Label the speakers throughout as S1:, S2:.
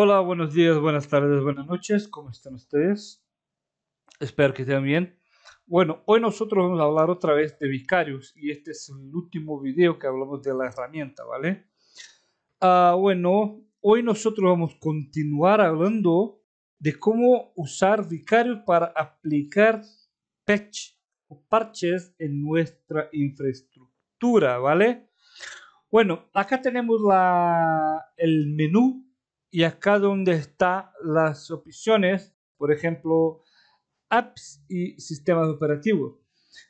S1: Hola, buenos días, buenas tardes, buenas noches. ¿Cómo están ustedes? Espero que estén bien. Bueno, hoy nosotros vamos a hablar otra vez de Vicarius y este es el último video que hablamos de la herramienta, ¿vale? Ah, bueno, hoy nosotros vamos a continuar hablando de cómo usar Vicarius para aplicar patch o parches en nuestra infraestructura, ¿vale? Bueno, acá tenemos el menú y acá donde están las opciones, por ejemplo, apps y sistemas operativos.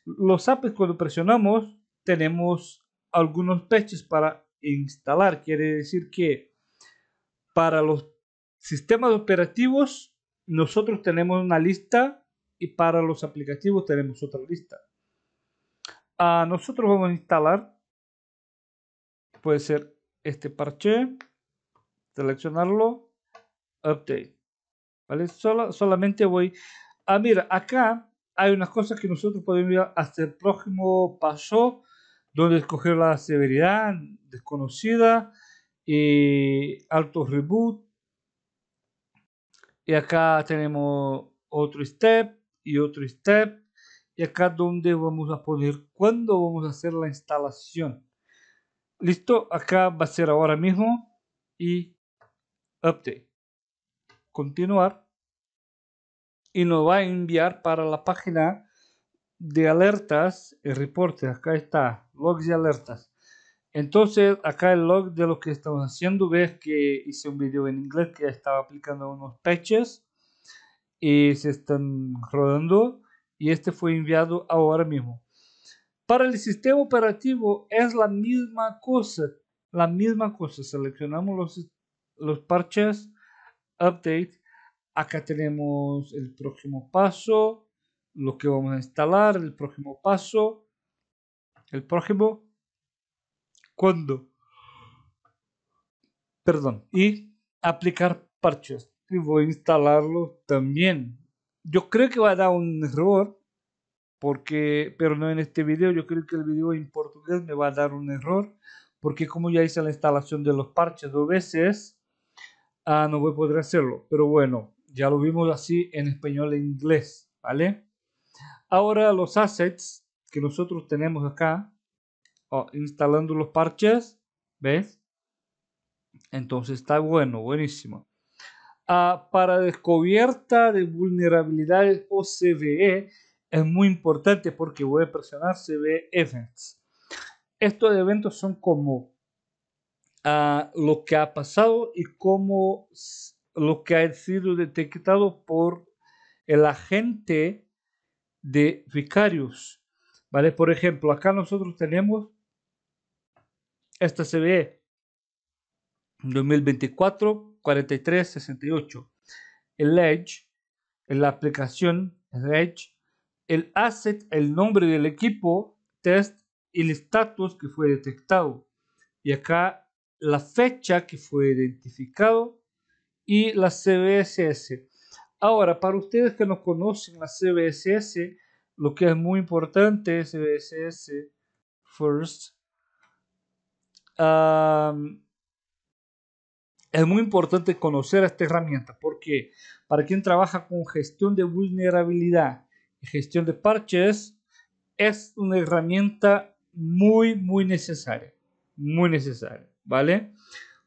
S1: Los apps cuando presionamos tenemos algunos patches para instalar, quiere decir que para los sistemas operativos nosotros tenemos una lista y para los aplicativos tenemos otra lista. Ah, nosotros vamos a instalar, puede ser este parche, seleccionarlo, update. ¿Vale? Solo, solamente voy a, ah, mira, acá hay unas cosas que nosotros podemos hacer el próximo paso, donde escoger la severidad desconocida, y alto reboot. Y acá tenemos otro step y otro step. Y acá donde vamos a poner cuando vamos a hacer la instalación. Listo, acá va a ser ahora mismo y update, continuar y nos va a enviar para la página de alertas y reportes. Acá está, logs y alertas. Entonces, acá el log de lo que estamos haciendo, ves que hice un video en inglés que estaba aplicando unos patches y se están rodando y este fue enviado ahora mismo. Para el sistema operativo es la misma cosa, la misma cosa. Seleccionamos los, los parches, update. Acá tenemos el próximo paso, lo que vamos a instalar, el próximo paso, el próximo, cuando perdón, y aplicar parches. Y voy a instalarlo también. Yo creo que va a dar un error, porque, pero no en este video, yo creo que el video en portugués me va a dar un error, porque como ya hice la instalación de los parches dos veces, Ah, no voy a poder hacerlo. Pero bueno, ya lo vimos así en español e inglés, ¿vale? Ahora los assets que nosotros tenemos acá, oh, instalando los parches, ¿ves? Entonces está bueno, buenísimo. Ah, para descubierta de vulnerabilidades o CVE es muy importante porque voy a presionar CVE Events. Estos eventos son como lo que ha pasado y cómo lo que ha sido detectado por el agente de vicarios. ¿Vale? Por ejemplo, acá nosotros tenemos, esta se 2024 43 68. El Edge, la aplicación el Edge, el asset, el nombre del equipo, test y el estatus que fue detectado. Y acá la fecha que fue identificado y la CBSS. Ahora, para ustedes que no conocen la CBSS, lo que es muy importante, CBSS First, es muy importante conocer esta herramienta porque para quien trabaja con gestión de vulnerabilidad y gestión de parches, es una herramienta muy, muy necesaria. Muy necesaria. ¿vale?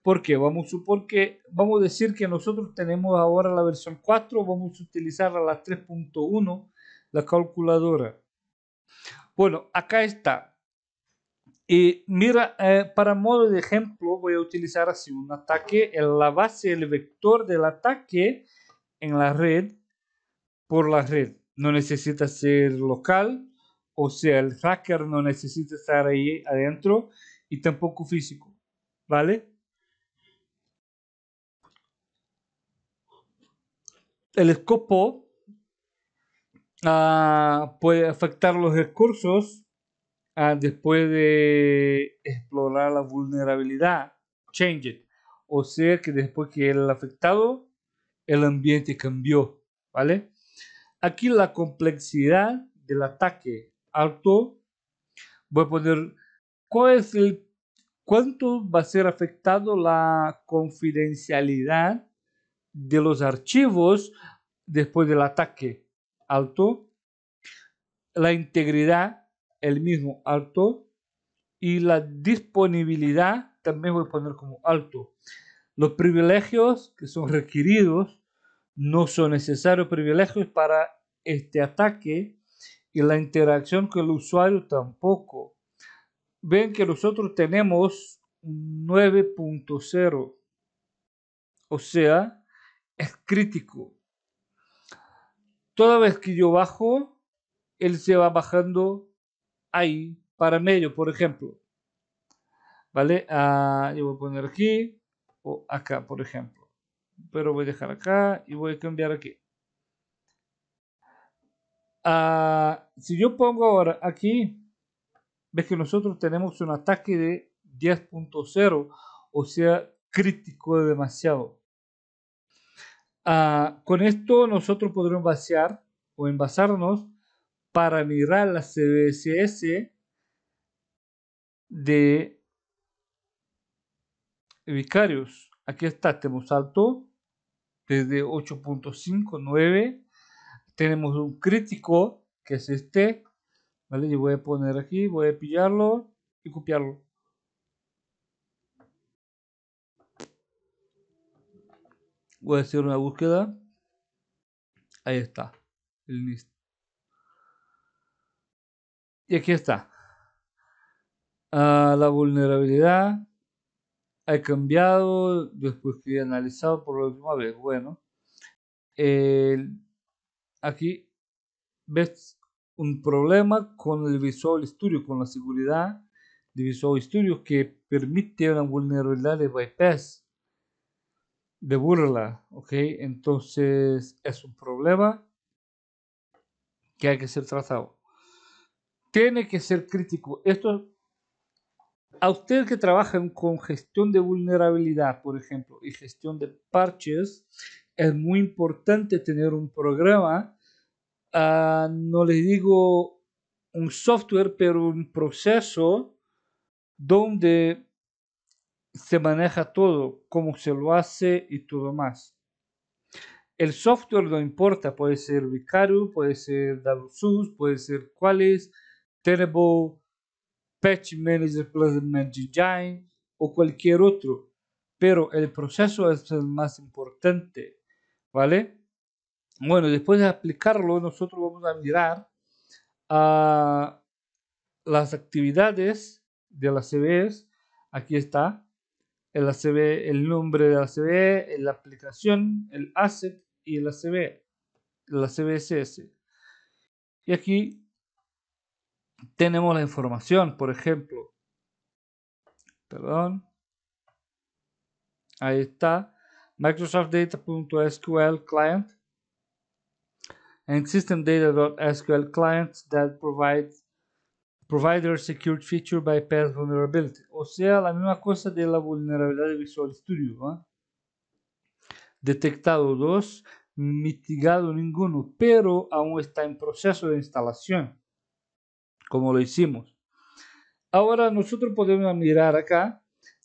S1: Porque vamos, porque vamos a decir que nosotros tenemos ahora la versión 4, vamos a utilizar la 3.1, la calculadora. Bueno, acá está. Y mira, eh, para modo de ejemplo, voy a utilizar así un ataque, en la base, el vector del ataque en la red, por la red. No necesita ser local, o sea, el hacker no necesita estar ahí adentro y tampoco físico. ¿Vale? El escopo ah, puede afectar los recursos ah, después de explorar la vulnerabilidad. Change it. O sea que después que el afectado, el ambiente cambió. ¿Vale? Aquí la complejidad del ataque alto. Voy a poner cuál es el cuánto va a ser afectado la confidencialidad de los archivos después del ataque. Alto. La integridad, el mismo alto. Y la disponibilidad, también voy a poner como alto. Los privilegios que son requeridos no son necesarios privilegios para este ataque y la interacción con el usuario tampoco ven que nosotros tenemos 9.0. O sea, es crítico. Toda vez que yo bajo, él se va bajando ahí para medio, por ejemplo. ¿Vale? Ah, yo voy a poner aquí o acá, por ejemplo. Pero voy a dejar acá y voy a cambiar aquí. Ah, si yo pongo ahora aquí, ves que nosotros tenemos un ataque de 10.0, o sea, crítico de demasiado. Ah, con esto nosotros podremos vaciar o envasarnos para mirar la CVSS de Vicarios. Aquí está, tenemos alto desde 8.59. Tenemos un crítico que es este ¿Vale? Y voy a poner aquí, voy a pillarlo y copiarlo. Voy a hacer una búsqueda. Ahí está. El Y aquí está. Ah, la vulnerabilidad ha cambiado después que he analizado por la última vez. Bueno, aquí ves un problema con el Visual Studio, con la seguridad de Visual Studio que permite una vulnerabilidad de bypass, de burla, ¿ok? Entonces es un problema que hay que ser trazado, Tiene que ser crítico. Esto, a ustedes que trabajan con gestión de vulnerabilidad, por ejemplo, y gestión de parches, es muy importante tener un programa Ah, no les digo un software, pero un proceso donde se maneja todo, cómo se lo hace y todo más. El software no importa, puede ser Vicario, puede ser sus, puede ser Qualys, Tenable, Patch Manager, Plasma Manager o cualquier otro. Pero el proceso es el más importante, ¿vale? Bueno, después de aplicarlo, nosotros vamos a mirar a ah, las actividades de las CBs. E. Aquí está el, ACB, e, el nombre de la CBE, la aplicación, el asset y el ACB, la CBSS. E, y aquí tenemos la información, por ejemplo. Perdón. Ahí está. Microsoft Data.sql Client and systemdata.sql clients that provide provider secured feature bypass vulnerability. O sea, la misma cosa de la vulnerabilidad de Visual Studio. Detectado dos, mitigado ninguno, pero aún está en proceso de instalación, como lo hicimos. Ahora nosotros podemos mirar acá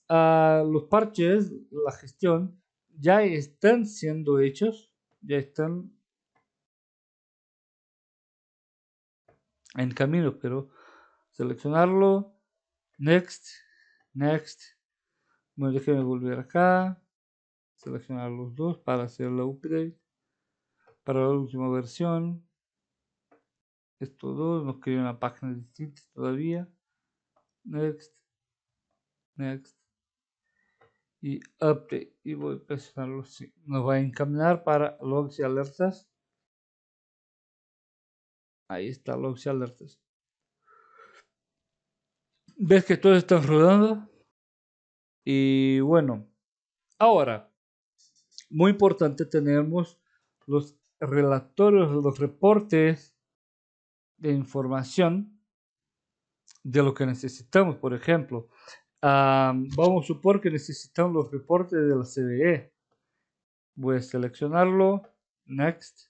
S1: a ah, los parches, la gestión, ya están siendo hechos, ya están en camino, pero seleccionarlo. Next, next. Bueno, volver acá. Seleccionar los dos para hacer la upgrade. Para la última versión. Estos dos nos crean una página distinta todavía. Next, next. Y update. Y voy a presionarlo así. Nos va a encaminar para logs y alertas. Ahí está los alertas Ves que todo está rodando. Y bueno, ahora, muy importante, tenemos los relatorios, los reportes de información de lo que necesitamos. Por ejemplo, ah, vamos a supor que necesitamos los reportes de la CBE. Voy a seleccionarlo. Next.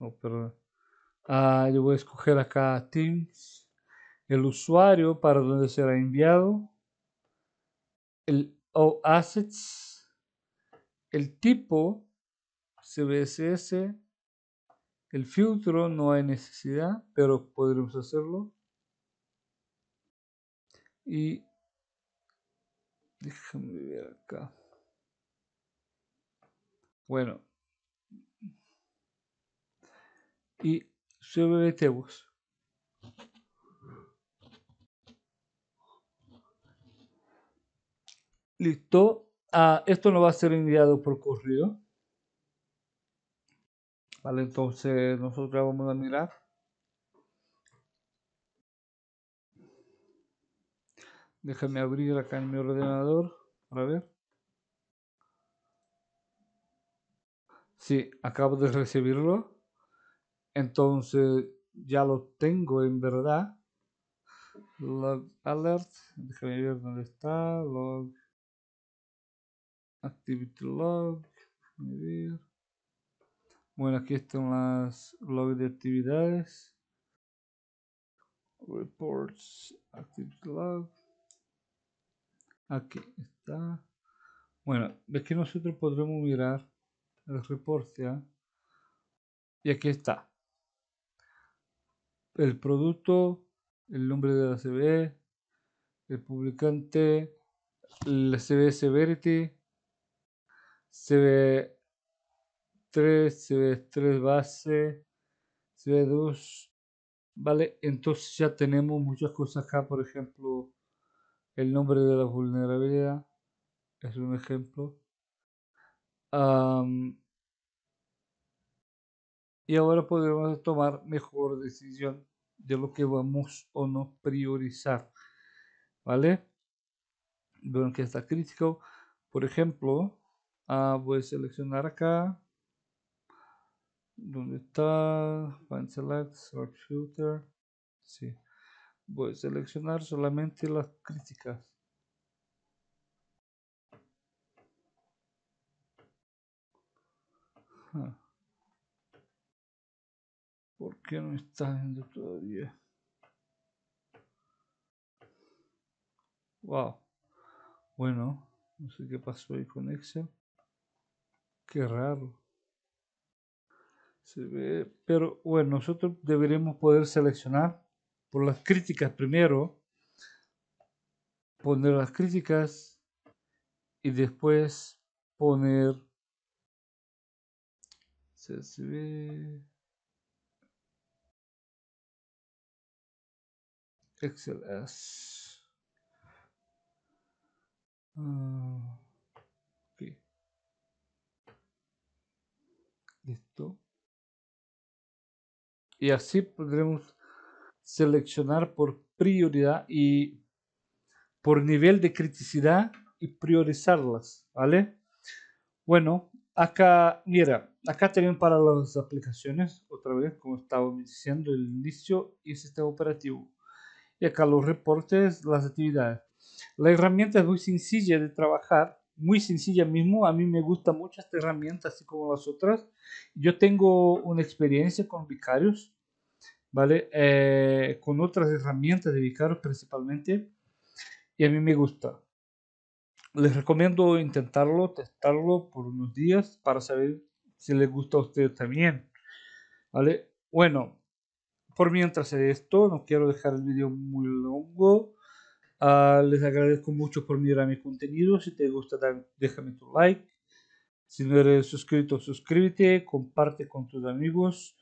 S1: Oh, ah, yo voy a escoger acá Teams, el usuario para donde será enviado, el o oh, Assets, el tipo CVSS el filtro no hay necesidad, pero podremos hacerlo. Y déjame ver acá. Bueno, y sobre tebus. Listo. Ah, esto no va a ser enviado por correo. Vale, entonces nosotros vamos a mirar. Déjame abrir acá en mi ordenador para ver. Sí, acabo de recibirlo. Entonces ya lo tengo en verdad. Log alert, déjame ver dónde está. Log activity log, déjame ver. Bueno, aquí están las logs de actividades. Reports, activity log. Aquí está. Bueno, de que nosotros podremos mirar el reporte. ya. ¿ah? Y aquí está el producto, el nombre de la CBE, el publicante, la CBE Severity, CVE 3, cb 3 base, CVE 2. Vale, entonces ya tenemos muchas cosas acá, por ejemplo, el nombre de la vulnerabilidad es un ejemplo. y ahora podemos tomar mejor decisión de lo que vamos o no priorizar. ¿Vale? que está crítico. por ejemplo, ah, voy a seleccionar acá. ¿Dónde está? Select, Filter. Sí. Voy a seleccionar solamente las críticas. Ah. ¿Por qué no está viendo todavía? Wow. Bueno, no sé qué pasó ahí con Excel. Qué raro. Se ve, pero bueno, nosotros deberemos poder seleccionar por las críticas primero. Poner las críticas y después poner... se ve... Excel ah, Listo. Y así podremos seleccionar por prioridad y por nivel de criticidad y priorizarlas, ¿vale? Bueno, acá, mira, acá también para las aplicaciones, otra vez, como estaba diciendo, el inicio y el sistema operativo y acá los reportes, las actividades. La herramienta es muy sencilla de trabajar, muy sencilla mismo. A mí me gusta muchas herramientas herramienta, así como las otras. Yo tengo una experiencia con Vicarios, ¿vale? Eh, con otras herramientas de Vicarios principalmente. Y a mí me gusta. Les recomiendo intentarlo, testarlo por unos días para saber si les gusta a ustedes también. ¿Vale? Bueno, por mientras de esto, no quiero dejar el vídeo muy longo. Ah, les agradezco mucho por mirar mi contenido. Si te gusta, déjame tu like. Si no eres suscrito, suscríbete, comparte con tus amigos.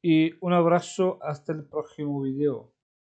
S1: Y un abrazo hasta el próximo video.